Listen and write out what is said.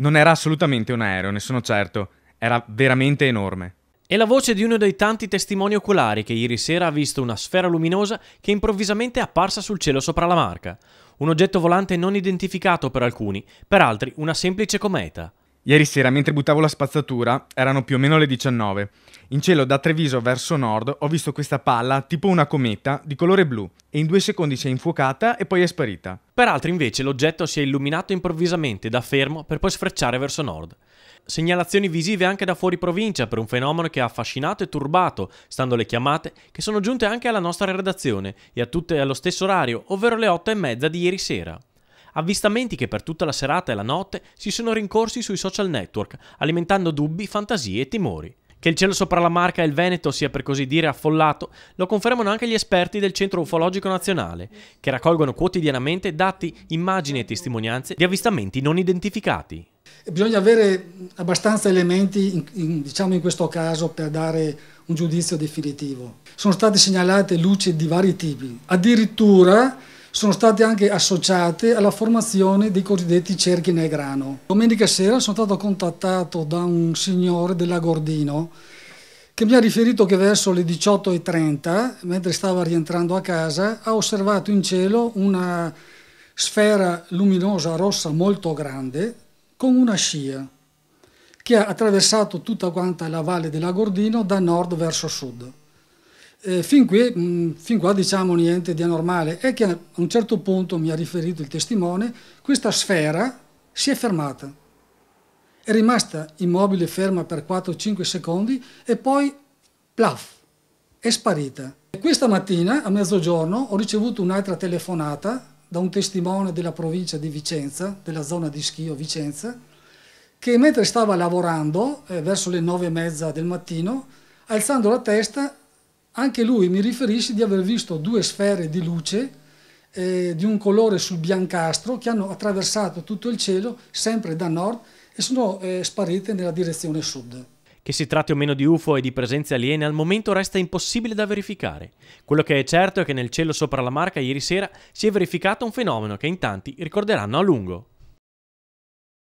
Non era assolutamente un aereo, ne sono certo, era veramente enorme. È la voce di uno dei tanti testimoni oculari che ieri sera ha visto una sfera luminosa che improvvisamente è apparsa sul cielo sopra la marca. Un oggetto volante non identificato per alcuni, per altri una semplice cometa. Ieri sera, mentre buttavo la spazzatura, erano più o meno le 19. In cielo da Treviso verso nord ho visto questa palla, tipo una cometa, di colore blu, e in due secondi si è infuocata e poi è sparita. Per altri invece l'oggetto si è illuminato improvvisamente da fermo per poi sfrecciare verso nord. Segnalazioni visive anche da fuori provincia per un fenomeno che ha affascinato e turbato, stando alle chiamate, che sono giunte anche alla nostra redazione e a tutte allo stesso orario, ovvero le 8 e mezza di ieri sera. Avvistamenti che per tutta la serata e la notte si sono rincorsi sui social network, alimentando dubbi, fantasie e timori. Che il cielo sopra la Marca e il Veneto sia per così dire affollato lo confermano anche gli esperti del Centro Ufologico Nazionale, che raccolgono quotidianamente dati, immagini e testimonianze di avvistamenti non identificati. Bisogna avere abbastanza elementi, in, in, diciamo in questo caso, per dare un giudizio definitivo. Sono state segnalate luci di vari tipi, addirittura sono state anche associate alla formazione dei cosiddetti cerchi nel grano. Domenica sera sono stato contattato da un signore dell'Agordino che mi ha riferito che verso le 18.30, mentre stava rientrando a casa, ha osservato in cielo una sfera luminosa rossa molto grande con una scia che ha attraversato tutta quanta la valle dell'Agordino da nord verso sud. Eh, fin, qui, mh, mm, fin qua diciamo niente di anormale, è che a un certo punto, mi ha riferito il testimone, questa sfera si è fermata, è rimasta immobile ferma per 4-5 secondi e poi, plaf, è sparita. E questa mattina, a mezzogiorno, ho ricevuto un'altra telefonata da un testimone della provincia di Vicenza, della zona di Schio Vicenza, che mentre stava lavorando, eh, verso le 9 e mezza del mattino, alzando la testa anche lui mi riferisce di aver visto due sfere di luce eh, di un colore sul biancastro che hanno attraversato tutto il cielo, sempre da nord, e sono eh, sparite nella direzione sud. Che si tratti o meno di UFO e di presenze aliene al momento resta impossibile da verificare. Quello che è certo è che nel cielo sopra la Marca ieri sera si è verificato un fenomeno che in tanti ricorderanno a lungo.